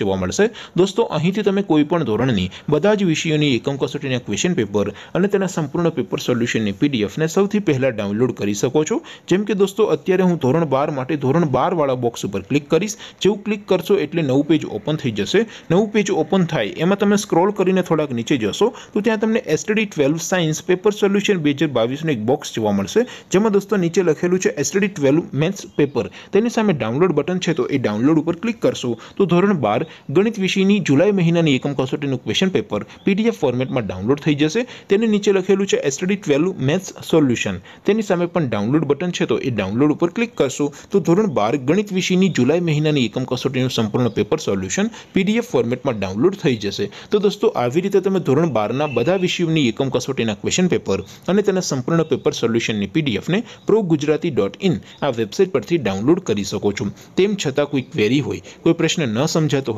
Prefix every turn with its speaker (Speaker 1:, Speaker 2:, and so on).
Speaker 1: જોવા મળશે દોસ્તો અહીંથી તમે કોઈપણ ધોરણની બધા જ વિષયોની એકમ કસોટીના ક્વેશ્ચન પેપર અને તેના સંપૂર્ણ પેપર સોલ્યુશનની પીડીએફને સૌથી પહેલાં ડાઉનલોડ કરી શકો છો જેમ કે દોસ્તો અત્યારે હું ધોરણ બાર માટે ધોરણ બારવાળા બોક્સ ઉપર ક્લિક કરીશ જેવું ક્લિક કરશો એટલે નવું પેજ ઓપન થઈ જશે નવું પેજ ઓપન થાય એમાં તમે સ્ક્રોલ કરીને થોડાક નીચે જશો તો ત્યાં તમને STD twelve science paper solution બે હજાર બાવીસનું એક બોક્સ જોવા મળશે જેમાં દોસ્તો નીચે લખેલું છે એસટીડી ટ્વેલ્વ મેથ્સ પેપર તેની સામે ડાઉનલોડ બટન છે તો એ ડાઉનલોડ ઉપર ક્લિક કરશો તો ધોરણ બાર ગણિત વિષયની જુલાઈ મહિનાની એકમ કસોટીનું ક્વેશ્ચન પેપર પીડીએફ ફોર્મેટમાં ડાઉનલોડ થઈ જશે તેની નીચે લખેલું છે એસટડી ટ્વેલ્વ મેથ્સ સોલ્યુશન તેની સામે પણ ડાઉનલોડ બટન છે તો એ ડાઉનલોડ ઉપર ક્લિક કરશો તો ધોરણ બાર ગણિત વિષયની જુલાઈ મહિનાની એકમ કસોટીનું સંપૂર્ણ પેપર સોલ્યુશન પીડીએફ ફોર્મેટમાં ડાઉનલોડ થઈ જશે તો દોસ્તો આવી રીતે તમે ધોરણ બારના બધા વિષયોની એકમ કસોટીના ક્વેશ્ચન પેપર અને તેના સંપૂર્ણ પેપર સોલ્યુશનની પીડીએફને પ્રો ગુજરાતી ડોટ ઇન આ વેબસાઇટ પરથી ડાઉનલોડ કરી શકો છો તેમ છતાં કોઈ ક્વેરી હોય કોઈ પ્રશ્ન ન સમજાતો હોય